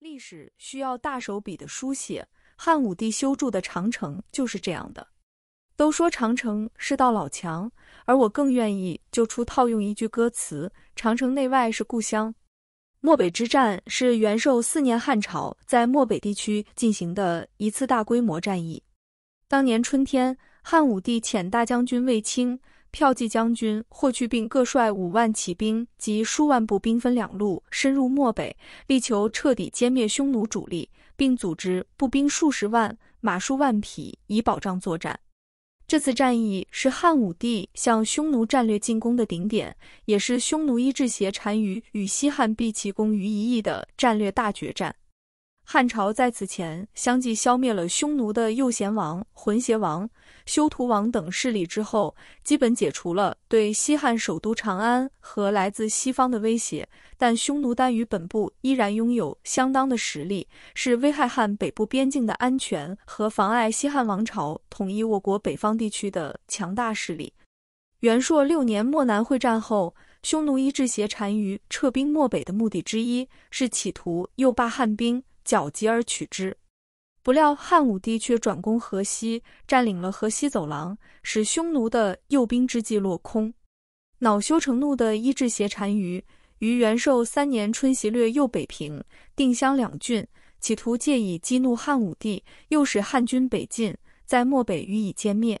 历史需要大手笔的书写，汉武帝修筑的长城就是这样的。都说长城是道老墙，而我更愿意就出套用一句歌词：“长城内外是故乡。”漠北之战是元狩四年汉朝在漠北地区进行的一次大规模战役。当年春天，汉武帝遣大将军卫青。骠骑将军霍去病各率五万骑兵及数万步兵，分两路深入漠北，力求彻底歼灭匈奴主力，并组织步兵数十万、马数万匹以保障作战。这次战役是汉武帝向匈奴战略进攻的顶点，也是匈奴一致协单于与西汉毕其功于一役的战略大决战。汉朝在此前相继消灭了匈奴的右贤王、浑邪王、修图王等势力之后，基本解除了对西汉首都长安和来自西方的威胁。但匈奴单于本部依然拥有相当的实力，是危害汉北部边境的安全和妨碍西汉王朝统一我国北方地区的强大势力。元朔六年漠南会战后，匈奴伊稚斜单于撤兵漠北的目的之一是企图诱罢汉兵。剿集而取之，不料汉武帝却转攻河西，占领了河西走廊，使匈奴的诱兵之计落空。恼羞成怒的伊稚斜单于，于元狩三年春袭掠右北平、定襄两郡，企图借以激怒汉武帝，诱使汉军北进，在漠北予以歼灭。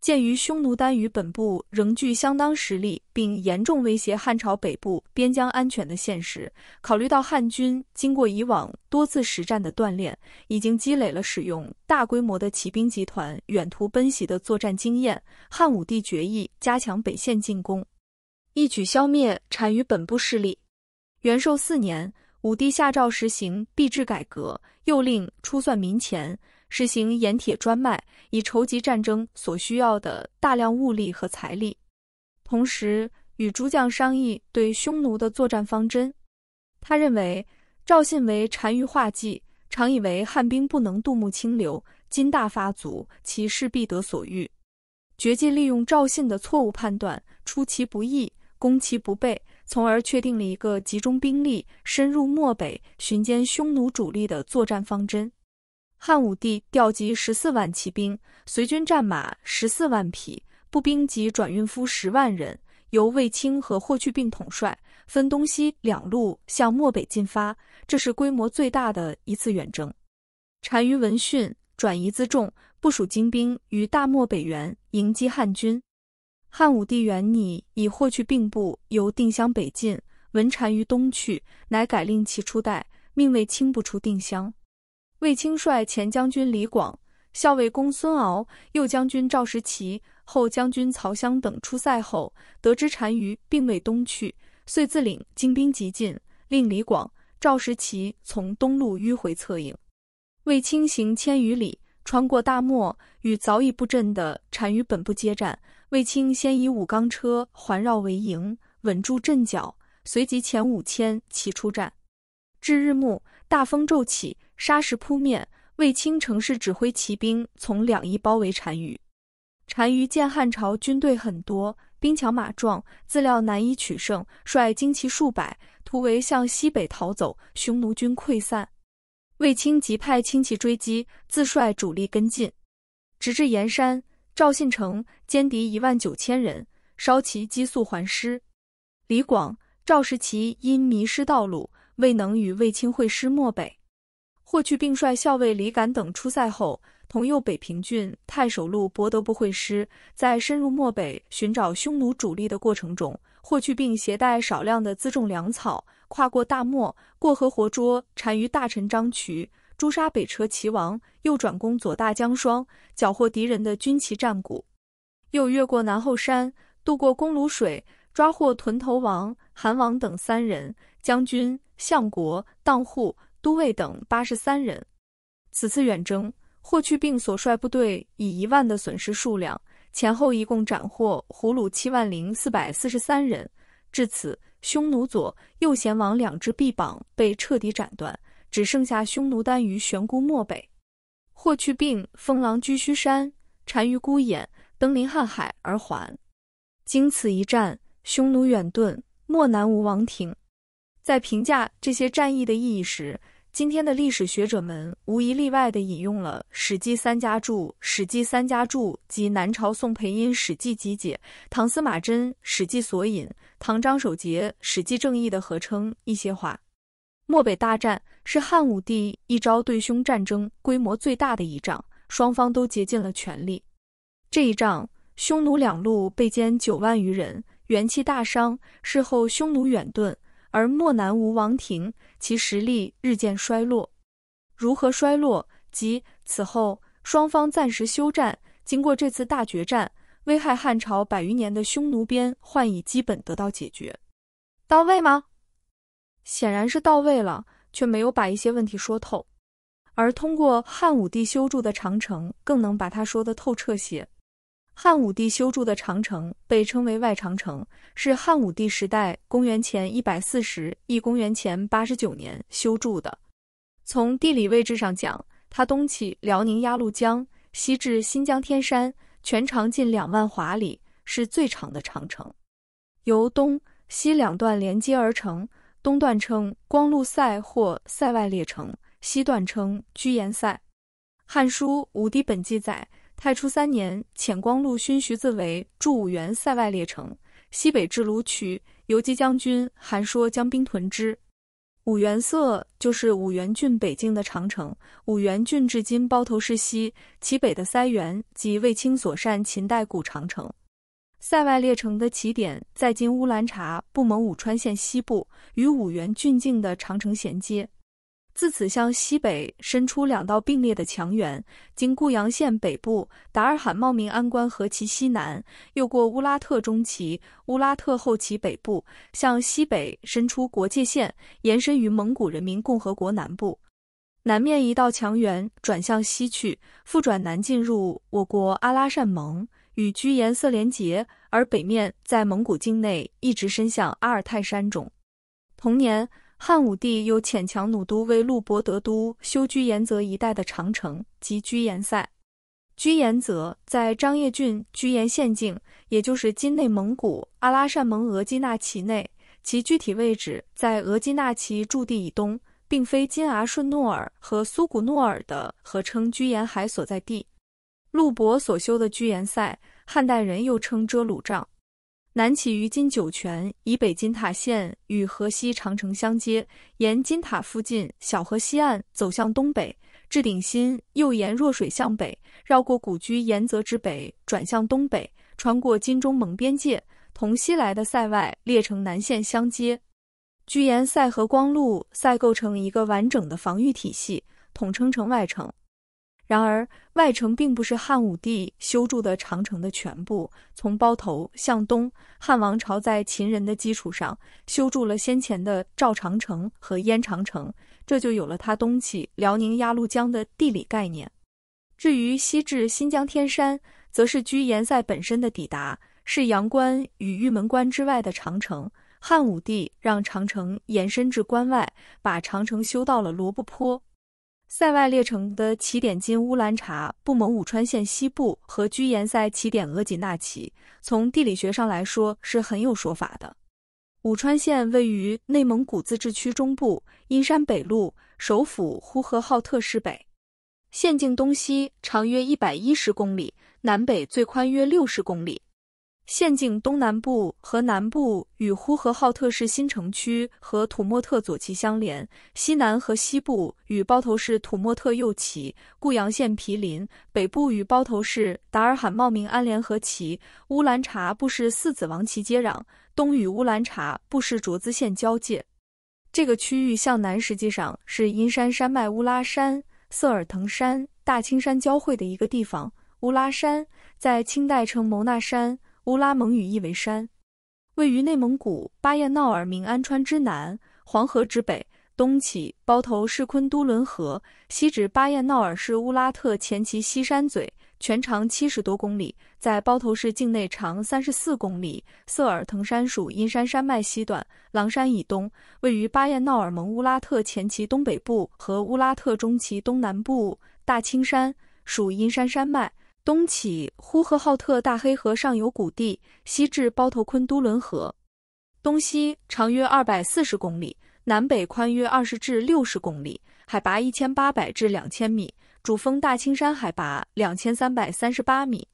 鉴于匈奴单于本部仍具相当实力，并严重威胁汉朝北部边疆安全的现实，考虑到汉军经过以往多次实战的锻炼，已经积累了使用大规模的骑兵集团远途奔袭的作战经验，汉武帝决议加强北线进攻，一举消灭单于本部势力。元狩四年，武帝下诏实行币制改革，又令初算民钱。实行盐铁专卖，以筹集战争所需要的大量物力和财力。同时，与诸将商议对匈奴的作战方针。他认为赵信为单于画计，常以为汉兵不能渡牧清流，今大发足，其势必得所欲。决计利用赵信的错误判断，出其不意，攻其不备，从而确定了一个集中兵力深入漠北，寻歼匈奴主力的作战方针。汉武帝调集十四万骑兵，随军战马十四万匹，步兵及转运夫十万人，由卫青和霍去病统帅，分东西两路向漠北进发。这是规模最大的一次远征。单于闻讯，转移辎重，部署精兵于大漠北缘迎击汉军。汉武帝元尼以霍去病部由定襄北进，闻单于东去，乃改令其出代，命卫青不出定襄。卫青率前将军李广、校尉公孙敖、右将军赵食其、后将军曹襄等出塞后，得知单于并未东去，遂自领精兵急进，令李广、赵食其从东路迂回策应。卫青行千余里，穿过大漠，与早已布阵的单于本部接战。卫青先以五钢车环绕为营，稳住阵脚，随即遣五千骑出战。至日暮，大风骤起。沙石扑面，卫青乘势指挥骑兵从两翼包围单于。单于见汉朝军队很多，兵强马壮，自料难以取胜，率精骑数百突围向西北逃走。匈奴军溃散，卫青即派轻骑追击，自率主力跟进，直至盐山。赵信城歼敌一万九千人，烧其机粟还师。李广、赵士奇因迷失道路，未能与卫青会师漠北。霍去病率校尉李敢等出塞后，同右北平郡太守陆博德不会师，在深入漠北寻找匈奴主力的过程中，霍去病携带少量的辎重粮草，跨过大漠，过河活捉单于大臣张渠，诛杀北车骑王，又转攻左大江双，缴获敌人的军旗战鼓，又越过南后山，渡过公卢水，抓获屯头王、韩王等三人，将军、相国、当户。都尉等八十三人。此次远征，霍去病所率部队以一万的损失数量，前后一共斩获俘虏七万零四百四十三人。至此，匈奴左右贤王两只臂膀被彻底斩断，只剩下匈奴单于悬孤漠北。霍去病封狼居胥山，单于孤衍登临瀚海而还。经此一战，匈奴远遁，漠南无王庭。在评价这些战役的意义时，今天的历史学者们无一例外地引用了《史记三家注》《史记三家注》及南朝宋裴音《史记集解》、唐司马贞《史记索隐》、唐张守节《史记正义》的合称一些话。漠北大战是汉武帝一朝对匈战争规模最大的一仗，双方都竭尽了全力。这一仗，匈奴两路被歼九万余人，元气大伤。事后，匈奴远遁。而漠南无王庭，其实力日渐衰落。如何衰落？即此后双方暂时休战。经过这次大决战，危害汉朝百余年的匈奴边患已基本得到解决。到位吗？显然是到位了，却没有把一些问题说透。而通过汉武帝修筑的长城，更能把它说得透彻些。汉武帝修筑的长城被称为外长城，是汉武帝时代（公元前一百四十—公元前八十九年）修筑的。从地理位置上讲，它东起辽宁鸭绿江，西至新疆天山，全长近两万华里，是最长的长城。由东西两段连接而成，东段称光禄塞或塞外列城，西段称居延塞。《汉书·武帝本纪》载。太初三年，遣光禄勋徐自为驻五原塞外列城，西北至卢渠游击将军韩说将兵屯之。五原塞就是五原郡北境的长城。五原郡至今包头市西，其北的塞垣即卫青所善秦代古长城。塞外列城的起点在今乌兰察布盟武川县西部，与五原郡境的长城衔接。自此向西北伸出两道并列的强垣，经固阳县北部、达尔罕茂明安官其西南，又过乌拉特中旗、乌拉特后旗北部，向西北伸出国界线，延伸于蒙古人民共和国南部。南面一道墙垣转向西去，复转南进入我国阿拉善盟，与居延塞连结；而北面在蒙古境内一直伸向阿尔泰山中。同年。汉武帝又遣强弩都为陆伯德都修居延泽一带的长城及居延塞。居延泽在张掖郡居延县境，也就是今内蒙古阿拉善盟额济纳旗内，其具体位置在额济纳旗驻地以东，并非今阿顺诺尔和苏古诺尔的合称居延海所在地。陆伯所修的居延塞，汉代人又称遮鲁帐。南起于今酒泉，以北金塔县与河西长城相接，沿金塔附近小河西岸走向东北至顶新，又沿弱水向北，绕过古居延泽之北，转向东北，穿过金中蒙边界，同西来的塞外列城南线相接。居延塞和光禄塞构成一个完整的防御体系，统称城外城。然而，外城并不是汉武帝修筑的长城的全部。从包头向东，汉王朝在秦人的基础上修筑了先前的赵长城和燕长城，这就有了它东起辽宁鸭绿江的地理概念。至于西至新疆天山，则是居延塞本身的抵达，是阳关与玉门关之外的长城。汉武帝让长城延伸至关外，把长城修到了罗布泊。塞外列城的起点今乌兰察布盟武川县西部和居延塞起点额济纳旗，从地理学上来说是很有说法的。武川县位于内蒙古自治区中部阴山北麓，首府呼和浩特市北，县境东西长约一百一十公里，南北最宽约六十公里。县境东南部和南部与呼和浩特市新城区和土默特左旗相连，西南和西部与包头市土默特右旗、固阳县毗邻，北部与包头市达尔罕茂明安联合旗、乌兰察布市四子王旗接壤，东与乌兰察布市卓资县交界。这个区域向南实际上是阴山山脉、乌拉山、色尔腾山、大青山交汇的一个地方。乌拉山在清代称蒙那山。乌拉蒙语意为山，位于内蒙古巴彦淖尔明安川之南，黄河之北，东起包头市昆都仑河，西止巴彦淖尔市乌拉特前旗西山嘴，全长七十多公里，在包头市境内长三十四公里。色尔腾山属阴山山脉西段，狼山以东，位于巴彦淖尔盟乌拉特前旗东北部和乌拉特中旗东南部。大青山属阴山山脉。东起呼和浩特大黑河上游谷地，西至包头昆都仑河，东西长约二百四十公里，南北宽约二十至六十公里，海拔一千八百至两千米，主峰大青山海拔两千三百三十八米。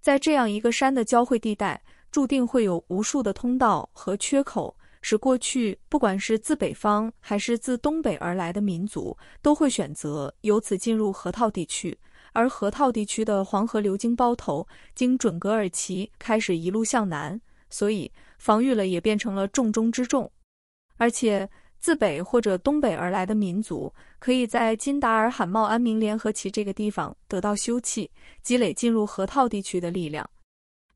在这样一个山的交汇地带，注定会有无数的通道和缺口，使过去不管是自北方还是自东北而来的民族，都会选择由此进入河套地区。而河套地区的黄河流经包头，经准格尔旗开始一路向南，所以防御了也变成了重中之重。而且自北或者东北而来的民族，可以在金达尔罕茂安民联合旗这个地方得到休憩，积累进入河套地区的力量。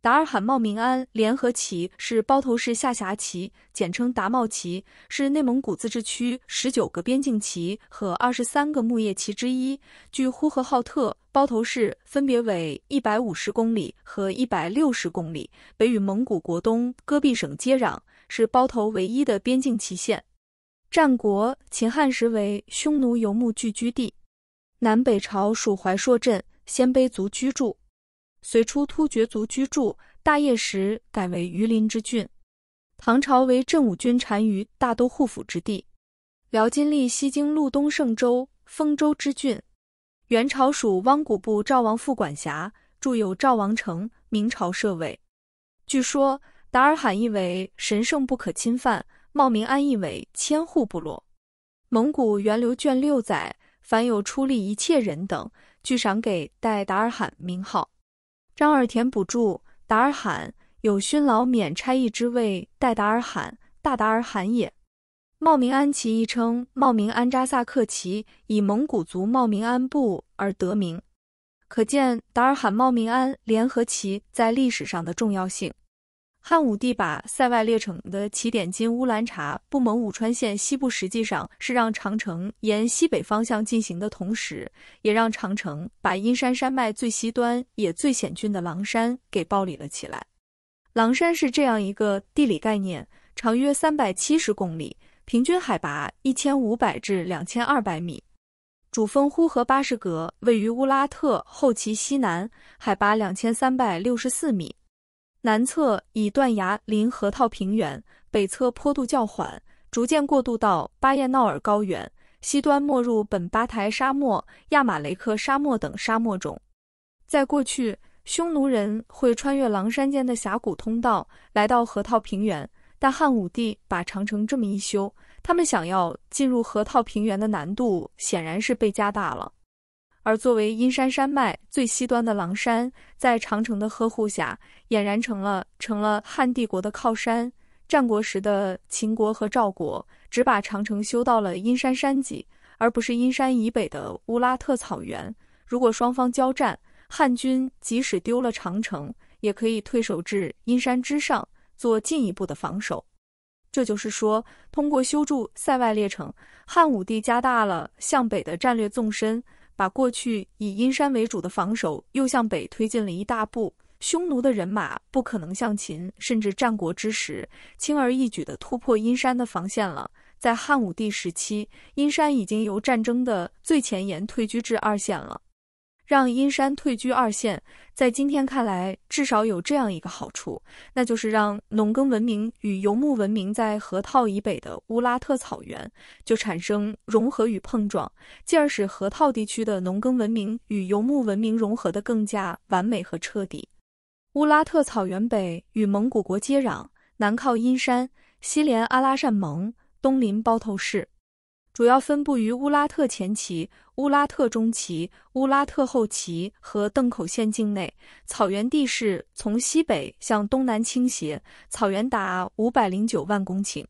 达尔罕茂明安联合旗是包头市下辖旗，简称达茂旗，是内蒙古自治区十九个边境旗和二十三个牧业旗之一。距呼和浩特、包头市分别为一百五十公里和一百六十公里，北与蒙古国东戈壁省接壤，是包头唯一的边境旗县。战国、秦汉时为匈奴游牧聚居地，南北朝属怀朔镇，鲜卑族居住。隋初突厥族居住，大业时改为榆林之郡。唐朝为镇武军单于大都护府之地。辽金历西京路东胜州、丰州之郡。元朝属汪古部赵王副管辖，驻有赵王城。明朝设为，据说达尔罕意为神圣不可侵犯，冒名安意为千户部落。蒙古元流卷六载：凡有出力一切人等，俱赏给代达尔罕名号。张尔田补助达尔罕有勋劳，免差役之位，代达尔罕，大达尔罕也。茂名安旗亦称茂名安扎萨克旗，以蒙古族茂名安部而得名。可见达尔罕茂名安联合旗在历史上的重要性。汉武帝把塞外列城的起点今乌兰察布盟武川县西部，实际上是让长城沿西北方向进行的同时，也让长城把阴山山脉最西端也最险峻的狼山给暴里了起来。狼山是这样一个地理概念，长约三百七十公里，平均海拔一千五百至两千二百米，主峰呼和巴什格位于乌拉特后旗西南，海拔两千三百六十四米。南侧以断崖临河套平原，北侧坡度较缓，逐渐过渡到巴彦淖尔高原。西端没入本巴台沙漠、亚马雷克沙漠等沙漠中。在过去，匈奴人会穿越狼山间的峡谷通道来到河套平原，但汉武帝把长城这么一修，他们想要进入河套平原的难度显然是被加大了。而作为阴山山脉最西端的狼山，在长城的呵护下，俨然成了成了汉帝国的靠山。战国时的秦国和赵国，只把长城修到了阴山山脊，而不是阴山以北的乌拉特草原。如果双方交战，汉军即使丢了长城，也可以退守至阴山之上，做进一步的防守。这就是说，通过修筑塞外列城，汉武帝加大了向北的战略纵深。把过去以阴山为主的防守又向北推进了一大步，匈奴的人马不可能像秦甚至战国之时轻而易举地突破阴山的防线了。在汉武帝时期，阴山已经由战争的最前沿退居至二线了。让阴山退居二线，在今天看来，至少有这样一个好处，那就是让农耕文明与游牧文明在河套以北的乌拉特草原就产生融合与碰撞，进而使河套地区的农耕文明与游牧文明融合得更加完美和彻底。乌拉特草原北与蒙古国接壤，南靠阴山，西连阿拉善盟，东临包头市，主要分布于乌拉特前旗。乌拉特中旗、乌拉特后旗和磴口县境内草原地势从西北向东南倾斜，草原达五百零九万公顷，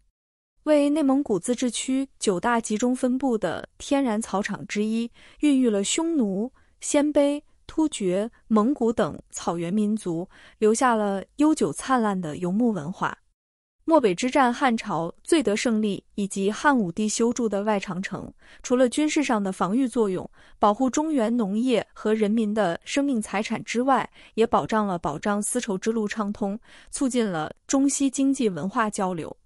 为内蒙古自治区九大集中分布的天然草场之一，孕育了匈奴、鲜卑、突厥、蒙古等草原民族，留下了悠久灿烂的游牧文化。漠北之战，汉朝最得胜利，以及汉武帝修筑的外长城，除了军事上的防御作用，保护中原农业和人民的生命财产之外，也保障了保障丝绸之路畅通，促进了中西经济文化交流。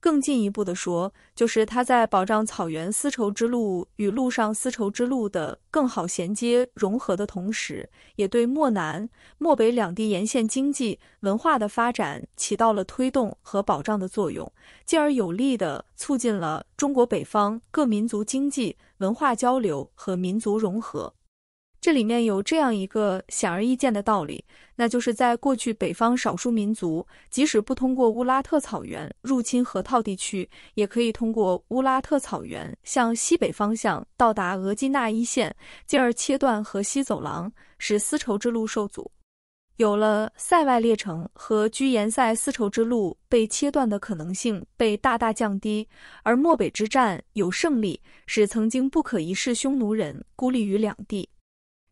更进一步的说，就是它在保障草原丝绸之路与陆上丝绸之路的更好衔接融合的同时，也对漠南、漠北两地沿线经济文化的发展起到了推动和保障的作用，进而有力地促进了中国北方各民族经济文化交流和民族融合。这里面有这样一个显而易见的道理，那就是在过去北方少数民族即使不通过乌拉特草原入侵河套地区，也可以通过乌拉特草原向西北方向到达额济纳一线，进而切断河西走廊，使丝绸之路受阻。有了塞外列城和居延塞，丝绸之路被切断的可能性被大大降低。而漠北之战有胜利，使曾经不可一世匈奴人孤立于两地。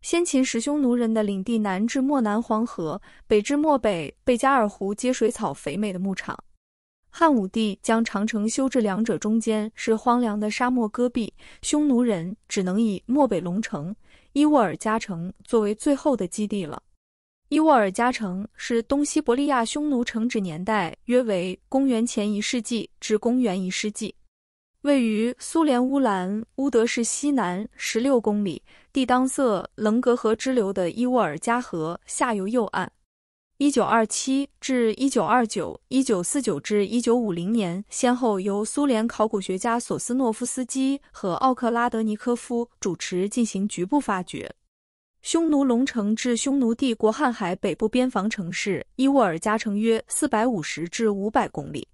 先秦时，匈奴人的领地南至漠南黄河，北至漠北贝加尔湖，接水草肥美的牧场。汉武帝将长城修至两者中间，是荒凉的沙漠戈壁，匈奴人只能以漠北龙城、伊沃尔加城作为最后的基地了。伊沃尔加城是东西伯利亚匈奴城址，年代约为公元前一世纪至公元一世纪。位于苏联乌兰乌德市西南十六公里，地当色棱格河支流的伊沃尔加河下游右岸。一九二七至一九二九、一九四九至一九五零年，先后由苏联考古学家索斯诺夫斯基和奥克拉德尼科夫主持进行局部发掘。匈奴龙城至匈奴帝国瀚海北部边防城市伊沃尔加城约四百五十至五百公里。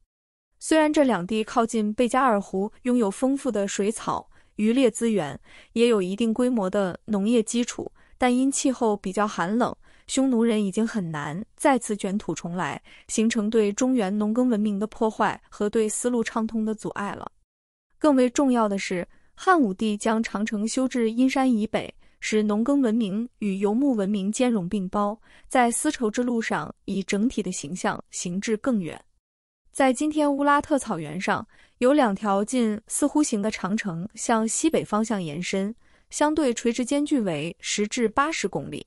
虽然这两地靠近贝加尔湖，拥有丰富的水草渔猎资源，也有一定规模的农业基础，但因气候比较寒冷，匈奴人已经很难再次卷土重来，形成对中原农耕文明的破坏和对丝路畅通的阻碍了。更为重要的是，汉武帝将长城修至阴山以北，使农耕文明与游牧文明兼容并包，在丝绸之路上以整体的形象行至更远。在今天乌拉特草原上有两条近似弧形的长城向西北方向延伸，相对垂直间距为十至八十公里。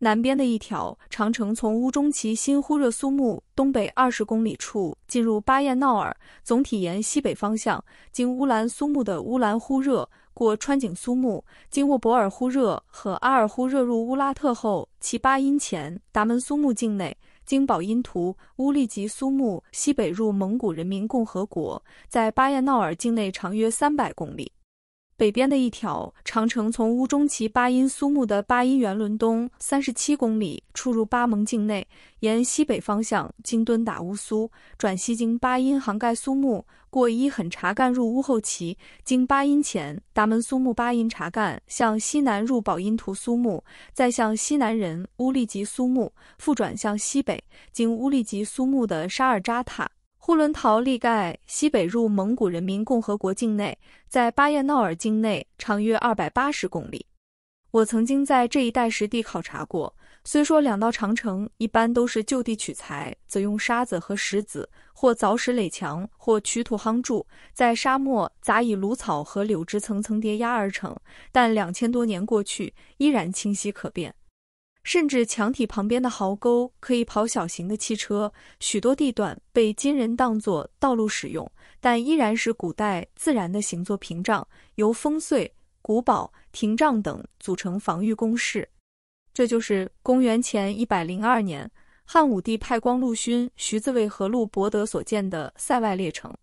南边的一条长城从乌中旗新呼热苏木东北二十公里处进入巴彦淖尔，总体沿西北方向，经乌兰苏木的乌兰呼热，过川井苏木，经过博尔呼热和阿尔呼热入乌拉特后其巴音前达门苏木境内。经宝音图乌力吉苏木西北入蒙古人民共和国，在巴彦淖尔境内长约三百公里。北边的一条长城，从乌中旗巴音苏木的巴音元伦东三十七公里出入巴盟境内，沿西北方向经敦达乌苏，转西经巴音杭盖苏木，过伊狠查干入乌后旗，经巴音前达门苏木、巴音查干，向西南入宝音图苏木，再向西南人乌力吉苏木，复转向西北经乌力吉苏木的沙尔扎塔。呼伦陶利盖西北入蒙古人民共和国境内，在巴彦淖尔境内，长约二百八十公里。我曾经在这一带实地考察过。虽说两道长城一般都是就地取材，则用沙子和石子，或凿石垒墙，或取土夯筑，在沙漠杂以芦草和柳枝层层叠压而成，但两千多年过去，依然清晰可辨。甚至墙体旁边的壕沟可以跑小型的汽车，许多地段被金人当作道路使用，但依然是古代自然的行作屏障，由烽燧、古堡、亭障等组成防御工事。这就是公元前一百零二年，汉武帝派光禄勋徐自卫和陆伯德所建的塞外列城。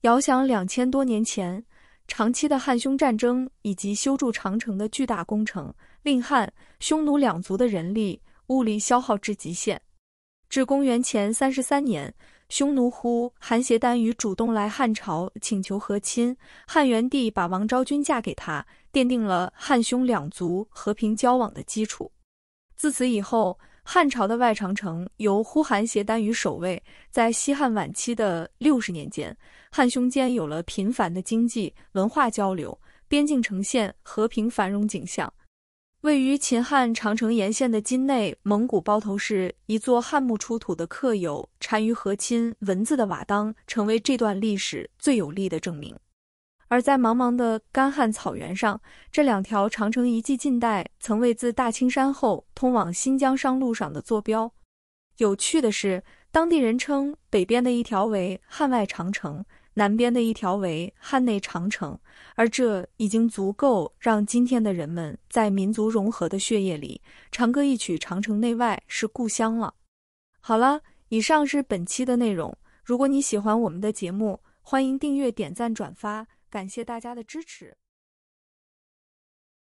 遥想两千多年前。长期的汉匈战争以及修筑长城的巨大工程，令汉、匈奴两族的人力、物力消耗至极限。至公元前三十三年，匈奴呼韩邪单于主动来汉朝请求和亲，汉元帝把王昭君嫁给他，奠定了汉匈两族和平交往的基础。自此以后。汉朝的外长城由呼韩邪单于守卫。在西汉晚期的六十年间，汉匈间有了频繁的经济文化交流，边境呈现和平繁荣景象。位于秦汉长城沿线的金内蒙古包头市，一座汉墓出土的刻有单于和亲文字的瓦当，成为这段历史最有力的证明。而在茫茫的干旱草原上，这两条长城遗迹近代曾为自大青山后通往新疆商路上的坐标。有趣的是，当地人称北边的一条为“汉外长城”，南边的一条为“汉内长城”。而这已经足够让今天的人们在民族融合的血液里长歌一曲：“长城内外是故乡”了。好了，以上是本期的内容。如果你喜欢我们的节目，欢迎订阅、点赞、转发。感谢大家的支持。